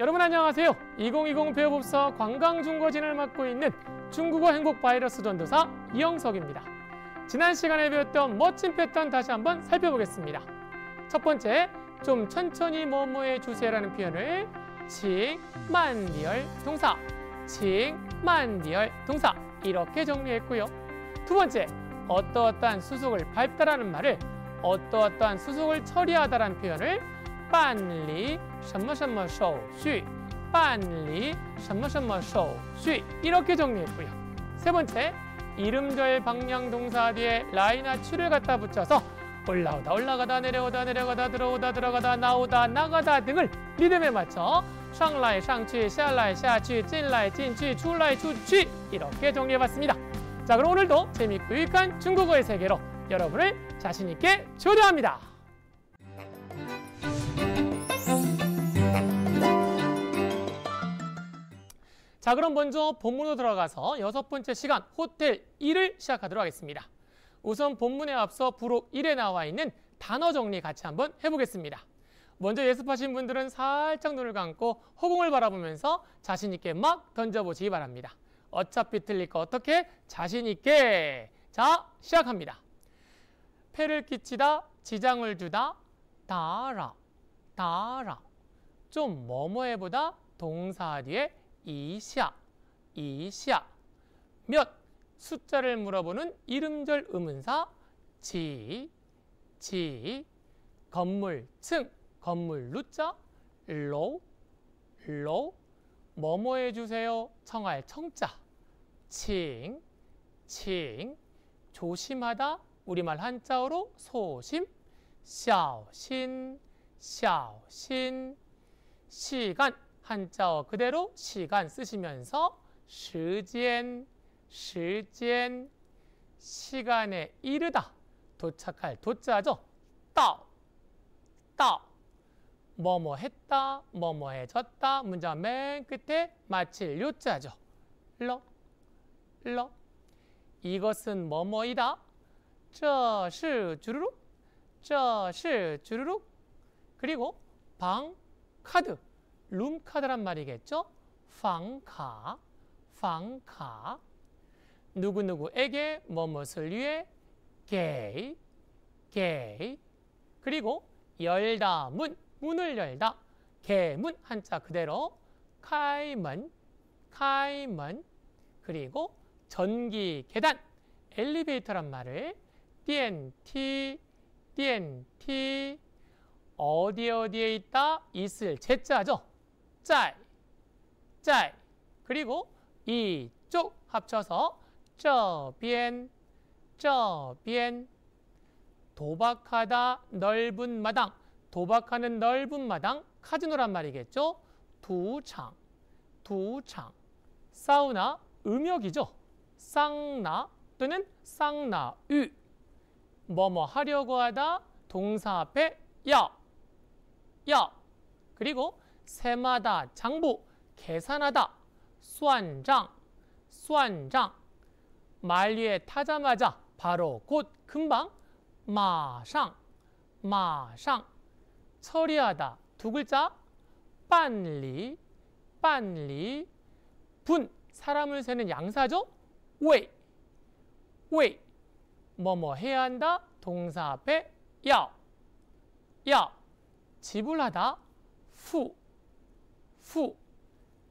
여러분 안녕하세요. 2020 배우법사 관광중고진을 맡고 있는 중국어 행복 바이러스 전도사 이영석입니다. 지난 시간에 배웠던 멋진 패턴 다시 한번 살펴보겠습니다. 첫 번째, 좀 천천히 뭐뭐해 주세요라는 표현을 칭만리얼 동사, 칭만리얼 동사 이렇게 정리했고요. 두 번째, 어떠어떠한 수속을 밟다라는 말을 어떠어떠한 수속을 처리하다라는 표현을 빨리 什么什么手续办理什么什么手续이렇게 정리했고요. 세 번째, 이름절 방향 동사 뒤에 라이나 추를 갖다 붙여서 올라오다 올라가다 내려오다 내려가다 들어오다 들어가다 나오다 나가다 등을 리듬에 맞춰 상라이 상취 샤라이 샤취 찐라이 찐취 출라이 추취 이렇게 정리해봤습니다. 자 그럼 오늘도 재미있고 유익한 중국어의 세계로 여러분을 자신있게 초대합니다. 자 그럼 먼저 본문으로 들어가서 여섯 번째 시간 호텔 1을 시작하도록 하겠습니다. 우선 본문에 앞서 부록 1에 나와 있는 단어 정리 같이 한번 해보겠습니다. 먼저 예습하신 분들은 살짝 눈을 감고 허공을 바라보면서 자신 있게 막 던져보시기 바랍니다. 어차피 틀릴 거 어떻게? 자신 있게! 자, 시작합니다. 폐를 끼치다, 지장을 주다, 다라, 다라. 좀 뭐뭐해보다 동사 뒤에 이샤, 이샤. 몇 숫자를 물어보는 이름절 의문사 지, 지. 건물, 층, 건물, 루자, 로, 로. 뭐뭐 해주세요. 청할, 청자. 칭, 칭. 조심하다. 우리말 한자어로 소심, 샤오신, 샤오신. 시간, 한자어 그대로 시간 쓰시면서 시간, 시간, 시간에 이르다 도착할 도자죠. 떠, 떠, 뭐뭐 했다, 뭐뭐 해졌다 문장 맨 끝에 마칠 요자죠. 러, 러, 이것은 뭐뭐이다. 저是 주르륵, 저是 주르륵. 그리고 방, 카드. 룸카드란 말이겠죠? 방카, 방카. 누구누구에게 뭐뭇을 위해 게이, 게이. 그리고 열다 문, 문을 열다. 개문 한자 그대로 카이문, 카이문. 그리고 전기 계단, 엘리베이터란 말을 띠엔티, 띠엔티. 어디 어디에 있다? 있을 제자죠. 짤, 짤, 그리고 이쪽 합쳐서 저변, 저변. 도박하다 넓은 마당, 도박하는 넓은 마당, 카지노란 말이겠죠? 두창, 두창. 사우나, 음역이죠? 쌍나 또는 쌍나유. 뭐뭐 하려고 하다 동사 앞에 야, 야. 그리고 세마다 장부, 계산하다, 수완장, 수완장. 말 위에 타자마자 바로 곧 금방 마상, 마상. 처리하다 두 글자 빨리, 빨리. 분 사람을 세는 양사죠. 왜 왜? 뭐뭐 해야 한다 동사 앞에 야, 야. 지불하다 후. 후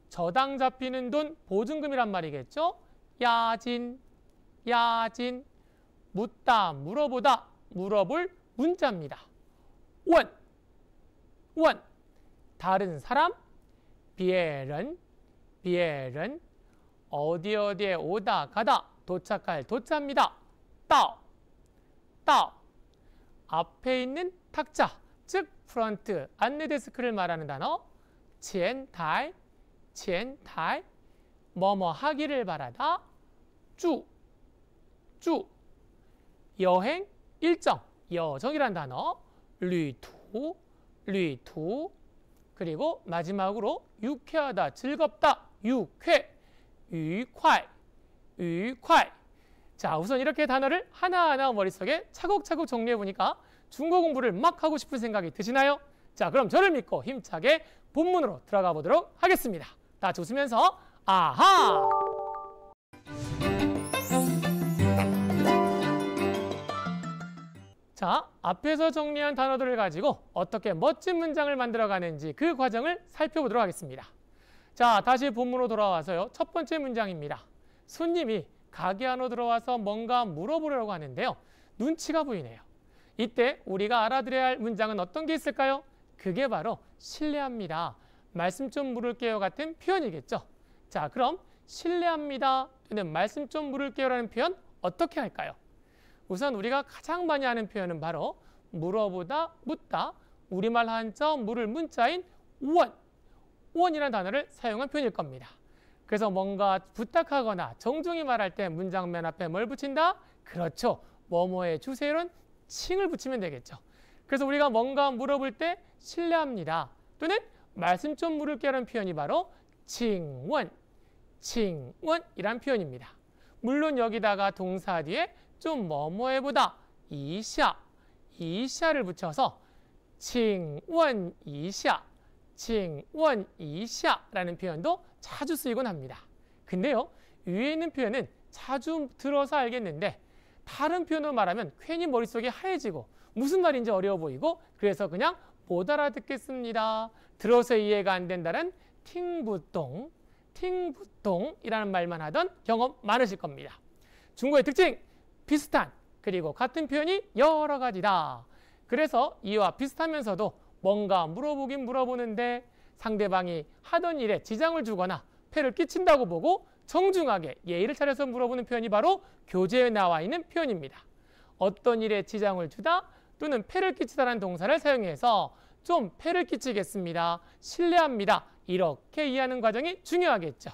저당 잡히는 돈 보증금이란 말이겠죠? 야진, 야진, 묻다, 물어보다, 물어볼 문자입니다. 원, 원, 다른 사람, 비엘은, 비엘은, 어디 어디에 오다 가다 도착할 도착입니다. 따오, 따 앞에 있는 탁자, 즉 프런트, 안내 데스크를 말하는 단어, 지엔타이, 뭐뭐 하기를 바라다, 쭈, 쭈, 여행, 일정, 여정이란 단어, 류투, 류투, 그리고 마지막으로 유쾌하다, 즐겁다, 유쾌, 유쾌, 유쾌. 자, 우선 이렇게 단어를 하나하나 머릿속에 차곡차곡 정리해보니까 중고 공부를 막 하고 싶은 생각이 드시나요? 자, 그럼 저를 믿고 힘차게 본문으로 들어가 보도록 하겠습니다. 다같 웃으면서 아하! 자, 앞에서 정리한 단어들을 가지고 어떻게 멋진 문장을 만들어가는지 그 과정을 살펴보도록 하겠습니다. 자, 다시 본문으로 돌아와서요. 첫 번째 문장입니다. 손님이 가게 안으로 들어와서 뭔가 물어보려고 하는데요. 눈치가 보이네요. 이때 우리가 알아들어야 할 문장은 어떤 게 있을까요? 그게 바로 신뢰합니다. 말씀 좀 물을게요 같은 표현이겠죠. 자, 그럼 신뢰합니다 또는 말씀 좀 물을게요라는 표현 어떻게 할까요? 우선 우리가 가장 많이 하는 표현은 바로 물어보다, 묻다, 우리말 한자, 물을 문자인 우원, 우원이라는 단어를 사용한 표현일 겁니다. 그래서 뭔가 부탁하거나 정중히 말할 때 문장면 앞에 뭘 붙인다? 그렇죠. 뭐뭐해 주세요는 칭을 붙이면 되겠죠. 그래서 우리가 뭔가 물어볼 때 신뢰합니다. 또는 말씀 좀 물을게라는 표현이 바로 칭원, 칭원이란 표현입니다. 물론 여기다가 동사 뒤에 좀 뭐뭐해보다 이샤, 이샤를 붙여서 칭원 이샤, 칭원 이샤라는 표현도 자주 쓰이곤 합니다. 근데요, 위에 있는 표현은 자주 들어서 알겠는데 다른 표현으로 말하면 괜히 머릿속이 하얘지고 무슨 말인지 어려워 보이고 그래서 그냥 못 알아듣겠습니다. 들어서 이해가 안 된다는 팅부똥, 팅부똥이라는 말만 하던 경험 많으실 겁니다. 중국의 특징, 비슷한 그리고 같은 표현이 여러 가지다. 그래서 이와 비슷하면서도 뭔가 물어보긴 물어보는데 상대방이 하던 일에 지장을 주거나 폐를 끼친다고 보고 정중하게 예의를 차려서 물어보는 표현이 바로 교재에 나와 있는 표현입니다. 어떤 일에 지장을 주다, 또는 폐를 끼치다라는 동사를 사용해서 좀 폐를 끼치겠습니다. 신뢰합니다. 이렇게 이해하는 과정이 중요하겠죠.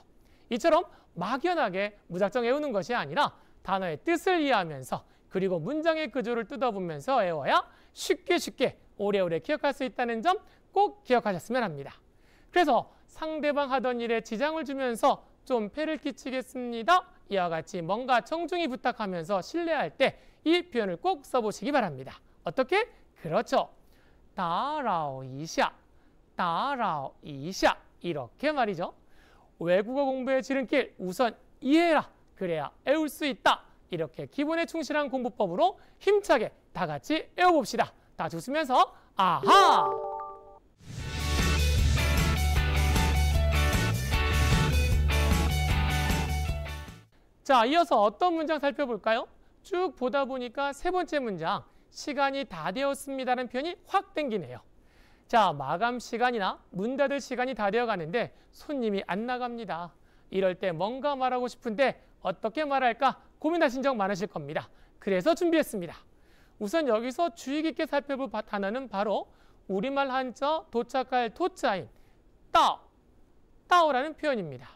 이처럼 막연하게 무작정 외우는 것이 아니라 단어의 뜻을 이해하면서 그리고 문장의 구조를 뜯어보면서 외워야 쉽게 쉽게 오래오래 기억할 수 있다는 점 꼭 기억하셨으면 합니다. 그래서 상대방 하던 일에 지장을 주면서 좀 폐를 끼치겠습니다. 이와 같이 뭔가 청중이 부탁하면서 신뢰할 때 이 표현을 꼭 써보시기 바랍니다. 어떻게? 그렇죠. 따라오이샤, 따라오이샤 이렇게 말이죠. 외국어 공부의 지름길 우선 이해해라. 그래야 외울 수 있다. 이렇게 기본에 충실한 공부법으로 힘차게 다 같이 외워봅시다. 다 웃으면서 아하! 자, 이어서 어떤 문장 살펴볼까요? 쭉 보다 보니까 세 번째 문장 시간이 다 되었습니다라는 표현이 확 땡기네요. 자, 마감 시간이나 문 닫을 시간이 다 되어 가는데 손님이 안 나갑니다. 이럴 때 뭔가 말하고 싶은데 어떻게 말할까 고민하신 적 많으실 겁니다. 그래서 준비했습니다. 우선 여기서 주의 깊게 살펴볼 단어는 바로 우리말 한자 도착할 도자인 따오, 따오라는 표현입니다.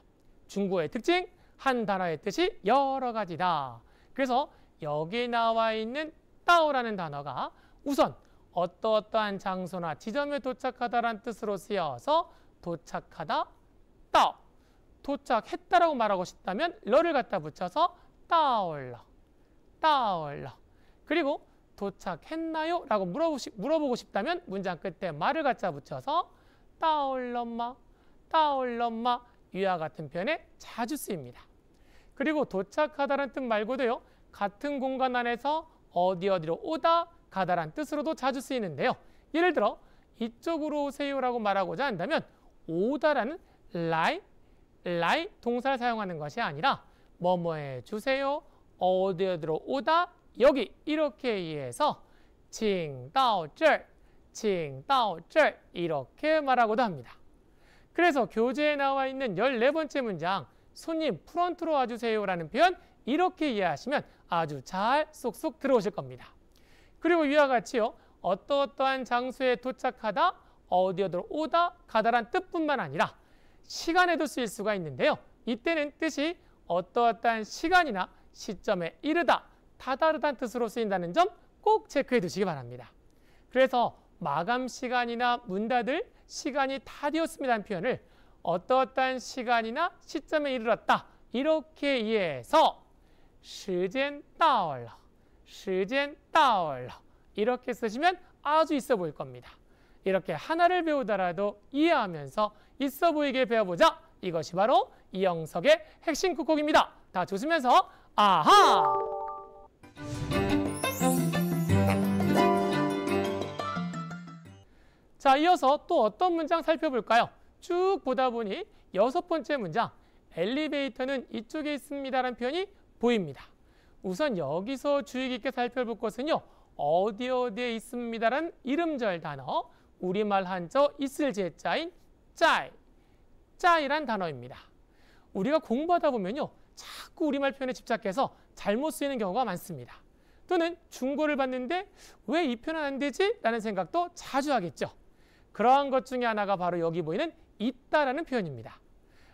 중국어의 특징, 한 단어의 뜻이 여러 가지다. 그래서 여기 나와 있는 따오라는 단어가 우선 어떠어떠한 장소나 지점에 도착하다라는 뜻으로 쓰여서 도착하다, 떠. 도착했다라고 말하고 싶다면 러를 갖다 붙여서 따올러, 따올러. 그리고 도착했나요? 라고 물어보시, 물어보고 싶다면 문장 끝에 말을 갖다 붙여서 따올럼마, 따올럼마 위와 같은 표현에 자주 쓰입니다. 그리고 도착하다는 뜻 말고도요. 같은 공간 안에서 어디 어디로 오다 가다란 뜻으로도 자주 쓰이는데요. 예를 들어 이쪽으로 오세요라고 말하고자 한다면 오다라는 라이, 라이 동사를 사용하는 것이 아니라 뭐뭐해 주세요, 어디 어디로 오다, 여기 이렇게 의해서 칭到这 칭到这 이렇게 말하고도 합니다. 그래서 교재에 나와 있는 열네번째 문장 손님 프런트로 와주세요라는 표현 이렇게 이해하시면 아주 잘 쏙쏙 들어오실 겁니다. 그리고 위와 같이요. 어떠어떠한 장소에 도착하다, 어디어디로 오다, 가다란 뜻뿐만 아니라 시간에도 쓰일 수가 있는데요. 이때는 뜻이 어떠어떠한 시간이나 시점에 이르다, 다다르다는 뜻으로 쓰인다는 점 꼭 체크해 두시기 바랍니다. 그래서 마감 시간이나 문 닫을 시간이 다 되었습니다는 표현을 어떠어떠한 시간이나 시점에 이르렀다 이렇게 이해해서 시젠 따올라, 시젠 따올라 이렇게 쓰시면 아주 있어 보일 겁니다. 이렇게 하나를 배우더라도 이해하면서 있어 보이게 배워보자. 이것이 바로 이영석의 핵심 국곡입니다. 다 조심해서 아하! 자, 이어서 또 어떤 문장 살펴볼까요? 쭉 보다 보니 여섯 번째 문장 엘리베이터는 이쪽에 있습니다라는 표현이 보입니다. 우선 여기서 주의 깊게 살펴볼 것은요. 어디 어디에 있습니다란 이름절 단어, 우리말 한자 있을 제자인 짜이, 짜이란 단어입니다. 우리가 공부하다 보면요. 자꾸 우리말 표현에 집착해서 잘못 쓰이는 경우가 많습니다. 또는 중고를 받는데 왜 이 표현은 안 되지? 라는 생각도 자주 하겠죠. 그러한 것 중에 하나가 바로 여기 보이는 있다라는 표현입니다.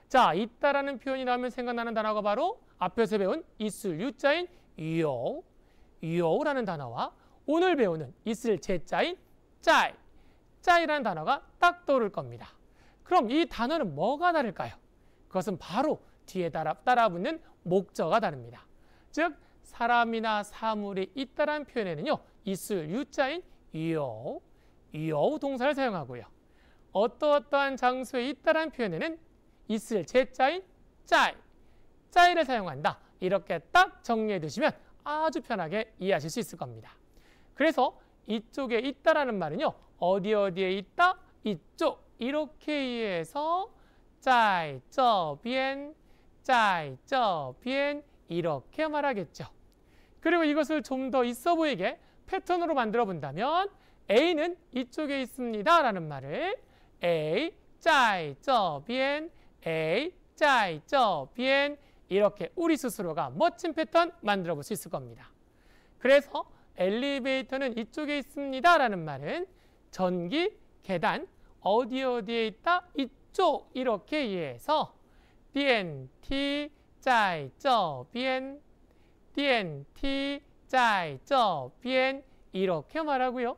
자, 있다라는 표현이 나오면 생각나는 단어가 바로 앞에서 배운 있을 유자인 요, 요라는 단어와 오늘 배우는 있을 제자인 짜이, 짜이라는 단어가 딱 떠오를 겁니다. 그럼 이 단어는 뭐가 다를까요? 그것은 바로 뒤에 따라, 따라 붙는 목적가 다릅니다. 즉 사람이나 사물이 있다라는 표현에는요. 있을 유자인 요, 요 동사를 사용하고요. 어떠어떠한 장소에 있다라는 표현에는 있을 제자인 짜이, 짜이를 사용한다. 이렇게 딱 정리해 두시면 아주 편하게 이해하실 수 있을 겁니다. 그래서 이쪽에 있다라는 말은요. 어디 어디에 있다, 이쪽 이렇게 이해해서 짜이, 저변, 짜이, 저변 이렇게 말하겠죠. 그리고 이것을 좀 더 있어 보이게 패턴으로 만들어 본다면 A는 이쪽에 있습니다라는 말을 A, 짜 저, 비변 A, 짜이, 쩌, 비엔 이렇게 우리 스스로가 멋진 패턴 만들어 볼 수 있을 겁니다. 그래서 엘리베이터는 이쪽에 있습니다 라는 말은 전기, 계단, 어디 어디에 있다, 이쪽 이렇게 이해해서 디 n 티 짜이, 쩌, 비엔 디 n 티 짜이, 쩌, 비엔 이렇게 말하고요.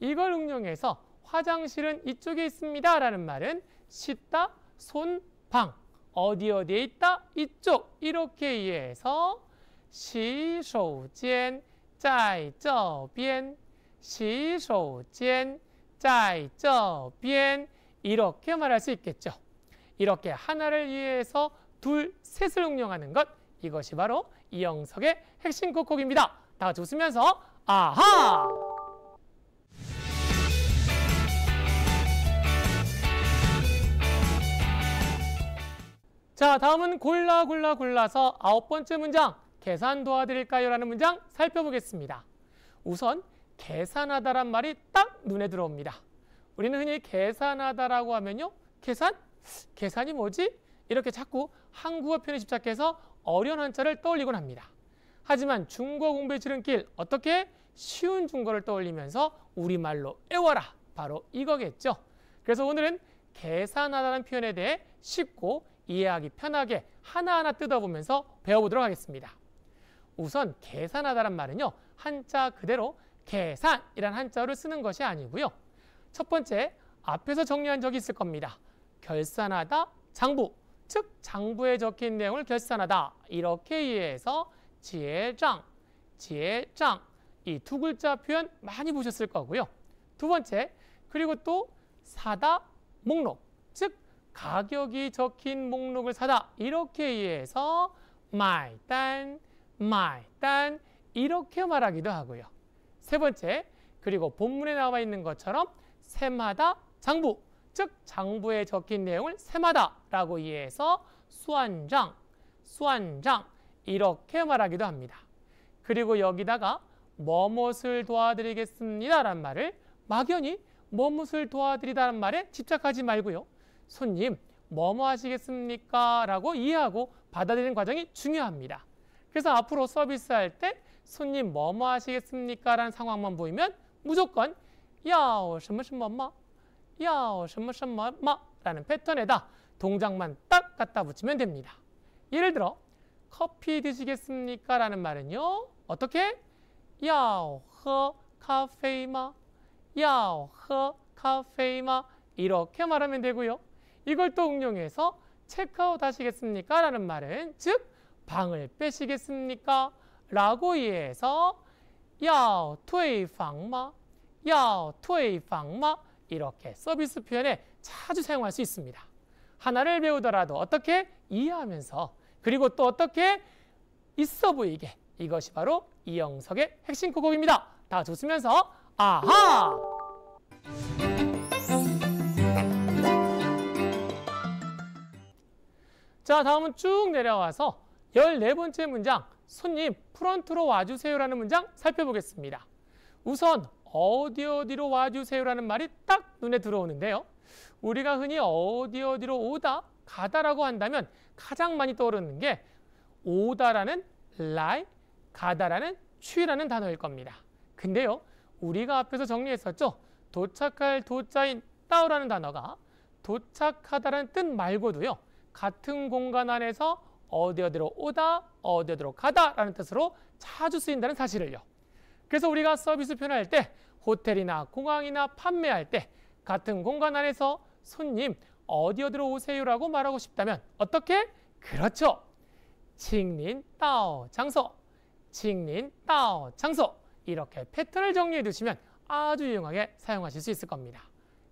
이걸 응용해서 화장실은 이쪽에 있습니다 라는 말은 씻다, 손, 방 어디 어디에 있다? 이쪽 이렇게 이해해서 시소젠 짜이저변 시소젠 짜이저변 이렇게 말할 수 있겠죠. 이렇게 하나를 이해해서 둘, 셋을 응용하는 것 이것이 바로 이영석의 핵심 곡곡입니다. 다 같이 웃으면서 아하! 자, 다음은 골라 골라 골라서 아홉 번째 문장 계산 도와드릴까요? 라는 문장 살펴보겠습니다. 우선 계산하다란 말이 딱 눈에 들어옵니다. 우리는 흔히 계산하다라고 하면요. 계산? 계산이 뭐지? 이렇게 자꾸 한국어 편에 집착해서 어려운 한자를 떠올리곤 합니다. 하지만 중국어 공부의 지름길 어떻게 쉬운 중국어를 떠올리면서 우리말로 애워라 바로 이거겠죠. 그래서 오늘은 계산하다는 표현에 대해 쉽고 이해하기 편하게 하나하나 뜯어보면서 배워보도록 하겠습니다. 우선 계산하다란 말은요. 한자 그대로 계산이란 한자를 쓰는 것이 아니고요. 첫 번째, 앞에서 정리한 적이 있을 겁니다. 결산하다, 장부, 즉 장부에 적힌 내용을 결산하다 이렇게 이해해서 지혜장, 지혜장 이 두 글자 표현 많이 보셨을 거고요. 두 번째, 그리고 또 사다, 목록 가격이 적힌 목록을 사다 이렇게 이해해서 말단, 말단 이렇게 말하기도 하고요. 세 번째, 그리고 본문에 나와 있는 것처럼 세마다 장부, 즉 장부에 적힌 내용을 세마다라고 이해해서 수완장, 수완장 이렇게 말하기도 합니다. 그리고 여기다가 뭐뭇을 도와드리겠습니다란 말을 막연히 뭐뭇을 도와드리다는 말에 집착하지 말고요. 손님 뭐뭐 하시겠습니까? 라고 이해하고 받아들이는 과정이 중요합니다. 그래서 앞으로 서비스할 때 손님 뭐뭐 하시겠습니까? 라는 상황만 보이면 무조건 야오什么什么마 야오什么什么마 라는 패턴에다 동작만 딱 갖다 붙이면 됩니다. 예를 들어 커피 드시겠습니까? 라는 말은요. 어떻게? 야오카페이吗야오카페이吗 이렇게 말하면 되고요. 이걸 또 응용해서 체크아웃 하시겠습니까? 라는 말은 즉 방을 빼시겠습니까? 라고 이해해서 要退房吗?要退房吗? 이렇게 서비스 표현에 자주 사용할 수 있습니다. 하나를 배우더라도 어떻게 이해하면서 그리고 또 어떻게 있어 보이게 이것이 바로 이영석의 핵심 고곡입니다. 다 좋으면서 아하! 자, 다음은 쭉 내려와서 14번째 문장, 손님 프런트로 와주세요라는 문장 살펴보겠습니다. 우선 어디 어디로 와주세요라는 말이 딱 눈에 들어오는데요. 우리가 흔히 어디 어디로 오다, 가다라고 한다면 가장 많이 떠오르는 게 오다라는 라이, 가다라는 취라는 단어일 겁니다. 근데요, 우리가 앞에서 정리했었죠. 도착할 도자인 따오라는 단어가 도착하다라는 뜻 말고도요. 같은 공간 안에서 어디 어디로 오다, 어디 어디로 가다라는 뜻으로 자주 쓰인다는 사실을요. 그래서 우리가 서비스 표현할 때 호텔이나 공항이나 판매할 때 같은 공간 안에서 손님 어디 어디로 오세요라고 말하고 싶다면 어떻게? 그렇죠. 칭린 따오 장소, 칭린 따오 장소 이렇게 패턴을 정리해 두시면 아주 유용하게 사용하실 수 있을 겁니다.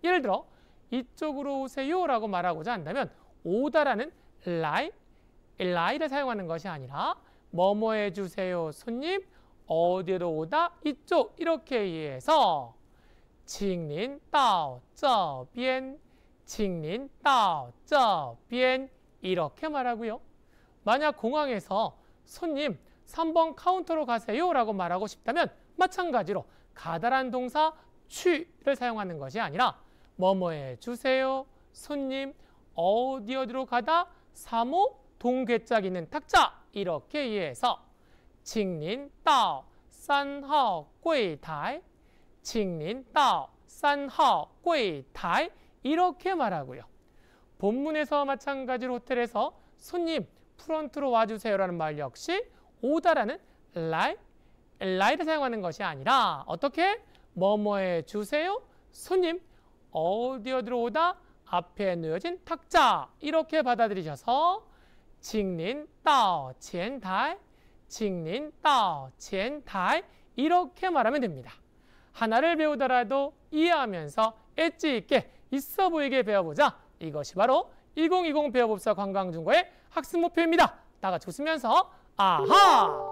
예를 들어 이쪽으로 오세요라고 말하고자 한다면 오다라는 라이, 라이를 사용하는 것이 아니라 뭐뭐 해주세요 손님 어디로 오다 이쪽 이렇게 이해해서 칭린 따오 비엔 칭린 따오 비엔 이렇게 말하고요. 만약 공항에서 손님 3번 카운터로 가세요 라고 말하고 싶다면 마찬가지로 가다란 동사 취를 사용하는 것이 아니라 뭐뭐해 주세요 손님 어디 어디로 가다 사모 동괴짝있는 탁자 이렇게 이해해서 칭린到 산하 꿰타이 칭린到 산하 柜台 이렇게 말하고요. 본문에서 마찬가지로 호텔에서 손님 프런트로 와주세요라는 말 역시 오다라는 라이, 라이를 사용하는 것이 아니라 어떻게 뭐뭐해 주세요? 손님 어디 어디로 오다? 앞에 놓여진 탁자 이렇게 받아들이셔서 칭닌 따오 첸타이 칭린 따 첸타이 이렇게 말하면 됩니다. 하나를 배우더라도 이해하면서 엣지 있게 있어 보이게 배워보자. 이것이 바로 2020 배워봅사 관광중고의 학습 목표입니다. 다 같이 웃으면서 아하!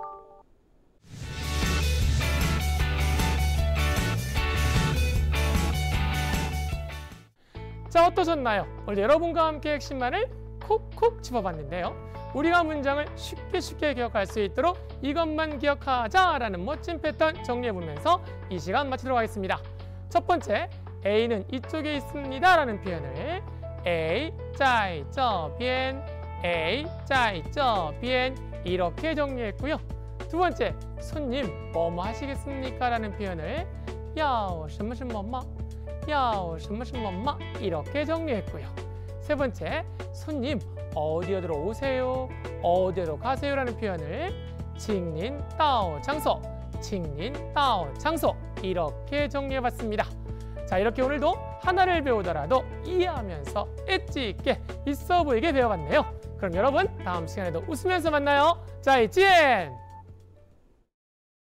자 어떠셨나요? 오늘 여러분과 함께 핵심만을 콕콕 집어봤는데요. 우리가 문장을 쉽게 쉽게 기억할 수 있도록 이것만 기억하자라는 멋진 패턴 정리해보면서 이 시간 마치도록 하겠습니다. 첫 번째, A는 이쪽에 있습니다라는 표현을 A, 짜이, 저, 비엔, A, 짜이, 저, 비엔 이렇게 정리했고요. 두 번째, 손님, 뭐뭐 하시겠습니까? 라는 표현을 야오, 什么什么吗 야오 신무신 엄마 이렇게 정리했고요. 세 번째, 손님 어디어디로 오세요, 어디로 가세요라는 표현을 칭린 따오 장소, 칭린 따오 장소 이렇게 정리해봤습니다. 자 이렇게 오늘도 하나를 배우더라도 이해하면서 엣지 있게 있어 보이게 배워봤네요. 그럼 여러분 다음 시간에도 웃으면서 만나요. 자 이젠!